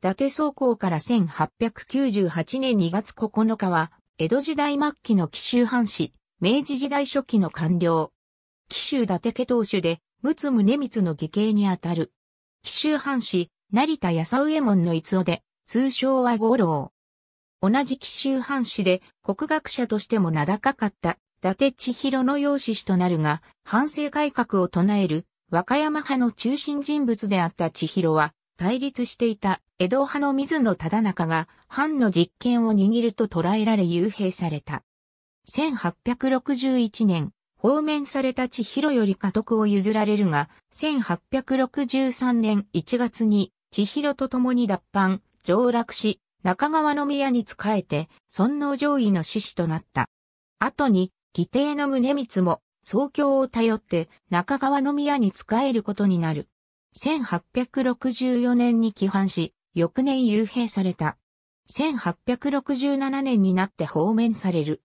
伊達総工から1898年2月9日は、江戸時代末期の紀州藩士、明治時代初期の官僚。紀州伊達家当主で、陸奥宗光の義兄にあたる。紀州藩士、成田安右衛門の逸夫で、通称は五郎。同じ紀州藩士で、国学者としても名高かった、伊達千尋の養子となるが、反省改革を唱える、和歌山派の中心人物であった千尋は、対立していた江戸派の水野忠中が藩の実権を握ると捉えられ幽閉された。1861年、放免された千尋より家督を譲られるが、1863年1月に千尋と共に脱藩、上洛し、中川の宮に仕えて、尊皇上位の志士となった。後に、義弟の宗光も、宗教を頼って中川の宮に仕えることになる。1864年に規範し、翌年幽閉された。1867年になって放免される。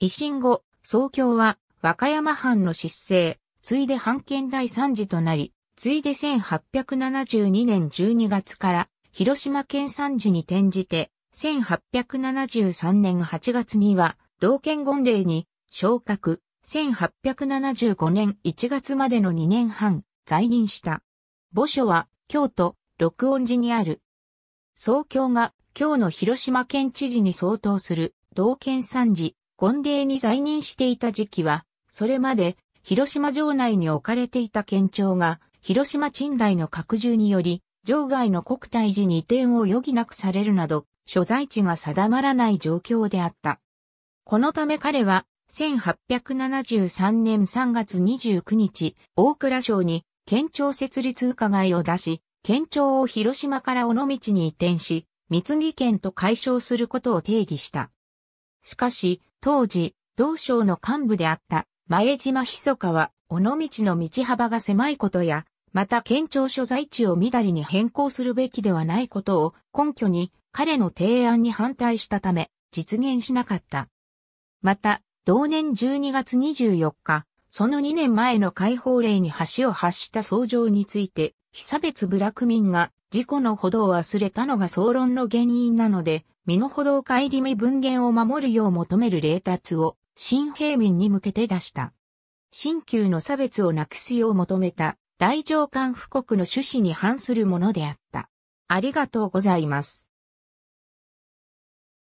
維新後、総教は和歌山藩の失勢、ついで藩県第三次となり、ついで1872年12月から広島県三次に転じて、1873年8月には同県権令に昇格、1875年1月までの2年半在任した。墓所は京都、六音寺にある。宗教が今日の広島県知事に相当する道県参事、権礼に在任していた時期は、それまで広島城内に置かれていた県庁が広島賃代の拡充により、場外の国体寺に移転を余儀なくされるなど、所在地が定まらない状況であった。このため彼は、1873年3月29日、大倉省に県庁設立伺いを出し、県庁を広島から尾道に移転し、三木県と解消することを定義した。しかし、当時、同省の幹部であった前島密かは、尾道の道幅が狭いことや、また県庁所在地をみだりに変更するべきではないことを根拠に彼の提案に反対したため実現しなかった。また、同年12月24日、その2年前の解放令に橋を発した相上について、被差別部落民が事故のほどを忘れたのが総論の原因なので、身の程を顧み文言を守るよう求める霊達を新平民に向けて出した。新旧の差別をなくすよう求めた大上官布告の趣旨に反するものであった。ありがとうございます。